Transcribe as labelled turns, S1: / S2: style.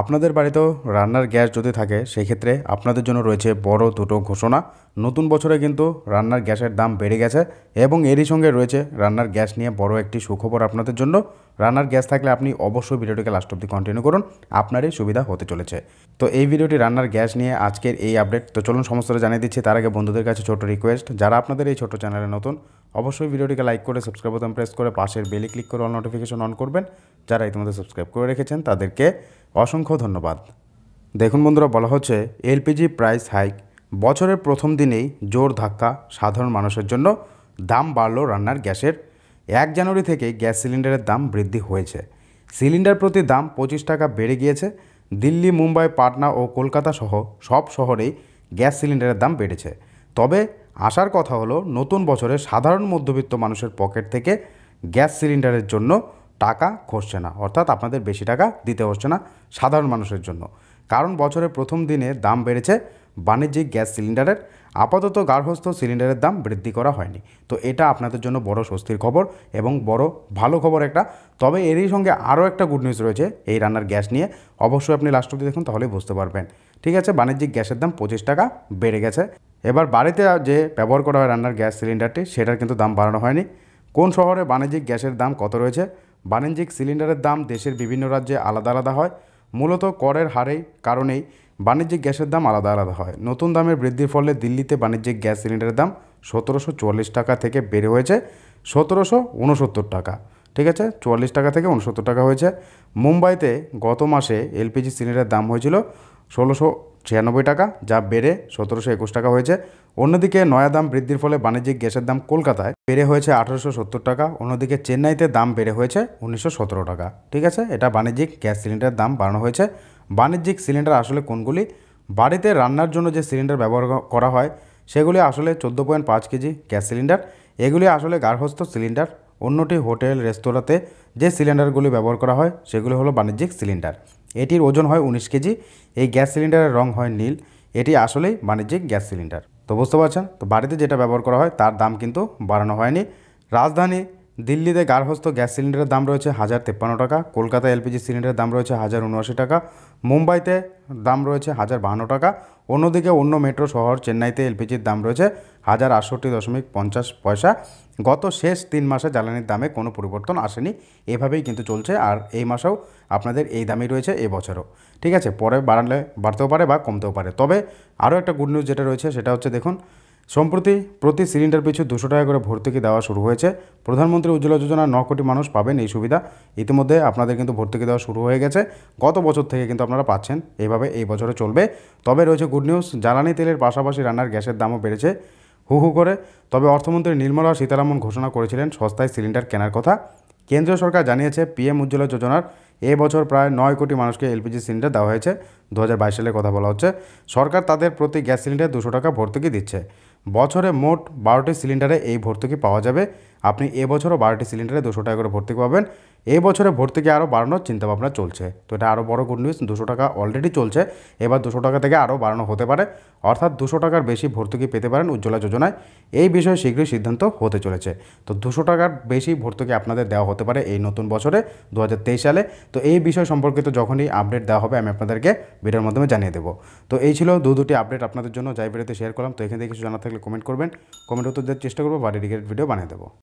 S1: আপনাদের বাড়িতেও রান্নার গ্যাস যদি থাকে সেই ক্ষেত্রে আপনাদের জন্য রয়েছে বড় দুটো ঘোষণা নতুন বছরে কিন্তু রান্নার গ্যাসের দাম বেড়ে গেছে এবং এরই সঙ্গে রয়েছে রান্নার গ্যাস নিয়ে বড় একটি সুখবর আপনাদের জন্য রান্নার গ্যাস থাকলে আপনি অবশ্যই ভিডিওটিকে লাস্ট অব্দি কন্টিনিউ করুন আপনারই সুবিধা হতে চলেছে তো এই ভিডিওটি রান্নার গ্যাস নিয়ে আজকের এই আপডেট তো চলুন সমস্তটা জানিয়ে দিচ্ছি তার আগে বন্ধুদের কাছে ছোট রিকোয়েস্ট যারা আপনাদের এই ছোট চ্যানেলে নতুন অবশ্যই ভিডিওটিকে লাইক করে সাবস্ক্রাইব বোতাম প্রেস করে পাশের বেলি ক্লিক করে অল নোটিফিকেশন অন করবেন যারা ইতিমধ্যে সাবস্ক্রাইব করে রেখেছেন তাদেরকে অসংখ্য ধন্যবাদ দেখুন বন্ধুরা বলা হচ্ছে এলপিজি প্রাইস হাইক বছরের প্রথম দিনেই জোর ধাক্কা সাধারণ মানুষের জন্য দাম বাড়ল রান্নার গ্যাসের এক জানুয়ারি থেকে গ্যাস সিলিন্ডারের দাম বৃদ্ধি হয়েছে সিলিন্ডার প্রতি দাম পঁচিশ টাকা বেড়ে গিয়েছে দিল্লি মুম্বাই পাটনা ও কলকাতা সহ সব শহরেই গ্যাস সিলিন্ডারের দাম বেড়েছে তবে আসার কথা হলো নতুন বছরে সাধারণ মধ্যবিত্ত মানুষের পকেট থেকে গ্যাস সিলিন্ডারের জন্য টাকা খসছে না অর্থাৎ আপনাদের বেশি টাকা দিতে হচ্ছে না সাধারণ মানুষের জন্য কারণ বছরের প্রথম দিনে দাম বেড়েছে বাণিজ্যিক গ্যাস সিলিন্ডারের আপাতত গার্হস্থ সিলিন্ডারের দাম বৃদ্ধি করা হয়নি তো এটা আপনাদের জন্য বড় স্বস্তির খবর এবং বড় ভালো খবর একটা তবে এরই সঙ্গে আরও একটা গুড নিউজ রয়েছে এই রান্নার গ্যাস নিয়ে অবশ্যই আপনি লাস্ট অব্দি দেখুন তাহলেই বুঝতে পারবেন ঠিক আছে বাণিজ্যিক গ্যাসের দাম পঁচিশ টাকা বেড়ে গেছে এবার বাড়িতে যে ব্যবহার করা হয় রান্নার গ্যাস সিলিন্ডারটি সেটার কিন্তু দাম বাড়ানো হয়নি কোন শহরে বাণিজ্যিক গ্যাসের দাম কত রয়েছে বাণিজ্যিক সিলিন্ডারের দাম দেশের বিভিন্ন রাজ্যে আলাদা আলাদা হয় মূলত করের হারেই কারণেই বাণিজ্যিক গ্যাসের দাম আলাদা আলাদা হয় নতুন দামের বৃদ্ধির ফলে দিল্লিতে বাণিজ্যিক গ্যাস সিলিন্ডারের দাম সতেরোশো টাকা থেকে বেড়ে হয়েছে সতেরোশো উনসত্তর টাকা ঠিক আছে চুয়াল্লিশ টাকা থেকে উনসত্তর টাকা হয়েছে মুম্বাইতে গত মাসে এলপিজি সিলিন্ডারের দাম হয়েছিল ষোলোশো ছিয়ানব্বই টাকা যা বেড়ে সতেরোশো একুশ টাকা হয়েছে অন্যদিকে নয়া দাম বৃদ্ধির ফলে বাণিজ্যিক গ্যাসের দাম কলকাতায় বেড়ে হয়েছে আঠারোশো সত্তর টাকা অন্যদিকে চেন্নাইতে দাম বেড়ে হয়েছে উনিশশো সতেরো টাকা ঠিক আছে এটা বাণিজ্যিক গ্যাস সিলিন্ডারের দাম বাড়ানো হয়েছে বাণিজ্যিক সিলিন্ডার আসলে কোনগুলি বাড়িতে রান্নার জন্য যে সিলিন্ডার ব্যবহার করা হয় সেগুলি আসলে চোদ্দো পয়েন্ট পাঁচ কেজি গ্যাস সিলিন্ডার এগুলি আসলে গার্হস্থ্য সিলিন্ডার অন্যটি হোটেল রেস্তোরাঁতে যে সিলিন্ডারগুলি ব্যবহার করা হয় সেগুলি হলো বাণিজ্যিক সিলিন্ডার এটির ওজন হয় উনিশ কেজি এই গ্যাস সিলিন্ডারের রং হয় নীল এটি আসলেই বাণিজ্যিক গ্যাস সিলিন্ডার তো বুঝতে পারছেন তো বাড়িতে যেটা ব্যবহার করা হয় তার দাম কিন্তু বাড়ানো হয়নি রাজধানী দিল্লিতে গার্হস্থ গ্যাস সিলিন্ডারের দাম রয়েছে হাজার তেপ্পান্ন টাকা কলকাতা এলপিজি সিলিন্ডারের দাম রয়েছে হাজার উনআশি টাকা মুম্বাইতে দাম রয়েছে হাজার বাহান্ন টাকা অন্যদিকে অন্য মেট্রো শহর চেন্নাইতে এলপিজির দাম রয়েছে হাজার আটষট্টি দশমিক পঞ্চাশ পয়সা গত শেষ তিন মাসে জ্বালানির দামে কোনো পরিবর্তন আসেনি এভাবেই কিন্তু চলছে আর এই মাসেও আপনাদের এই দামই রয়েছে এবছরও ঠিক আছে পরে বাড়ালে বাড়তেও পারে বা কমতেও পারে তবে আরও একটা গুড নিউজ যেটা রয়েছে সেটা হচ্ছে দেখুন সম্প্রতি প্রতি সিলিন্ডার পিছু দুশো টাকা করে ভর্তুকি দেওয়া শুরু হয়েছে প্রধানমন্ত্রী উজ্জ্বলা যোজনা ন কোটি মানুষ পাবেন এই সুবিধা ইতিমধ্যে আপনাদের কিন্তু ভর্তুকি দেওয়া শুরু হয়ে গেছে গত বছর থেকে কিন্তু আপনারা পাচ্ছেন এইভাবে এই বছরে চলবে তবে রয়েছে গুড নিউজ জ্বালানি তেলের পাশাপাশি রান্নার গ্যাসের দামও বেড়েছে হু হু করে তবে অর্থমন্ত্রী নির্মলা সীতারামন ঘোষণা করেছিলেন সস্তায় সিলিন্ডার কেনার কথা কেন্দ্রীয় সরকার জানিয়েছে পিএম উজ্জ্বলা যোজনার এ বছর প্রায় নয় কোটি মানুষকে এলপিজি সিলিন্ডার দেওয়া হয়েছে দু সালের কথা বলা হচ্ছে সরকার তাদের প্রতি গ্যাস সিলিন্ডার দুশো টাকা ভর্তুকি দিচ্ছে বছরে মোট বারোটি সিলিন্ডারে এই ভর্তুকি পাওয়া যাবে আপনি এবছরও বারোটি সিলিন্ডারে দুশো টাকা করে ভর্তি পাবেন এবছরে বছরে ভর্তিকে আরও বাড়ানোর চিন্তাভাবনা চলছে তো এটা আরও বড় গুড নিউজ দুশো টাকা অলরেডি চলছে এবার দুশো টাকা থেকে আরও বাড়ানো হতে পারে অর্থাৎ দুশো টাকার বেশি ভর্তুকি পেতে পারেন উজ্জ্বলা যোজনায় এই বিষয়ে শীঘ্রই সিদ্ধান্ত হতে চলেছে তো দুশো টাকার বেশি ভর্তুকি আপনাদের দেওয়া হতে পারে এই নতুন বছরে দু সালে তো এই বিষয় সম্পর্কিত যখনই আপডেট দেওয়া হবে আমি আপনাদেরকে ভিডিওর মাধ্যমে জানিয়ে দেবো তো এই ছিল দু দুটি আপডেট আপনাদের জন্য যাই ভিডিওতে শেয়ার করলাম তো এখান থেকে কিছু জানা থাকলে কমেন্ট করবেন কমেন্ট উত্তর দেওয়ার চেষ্টা করবো বা ডেডিকেটেড ভিডিও বানিয়ে দেবো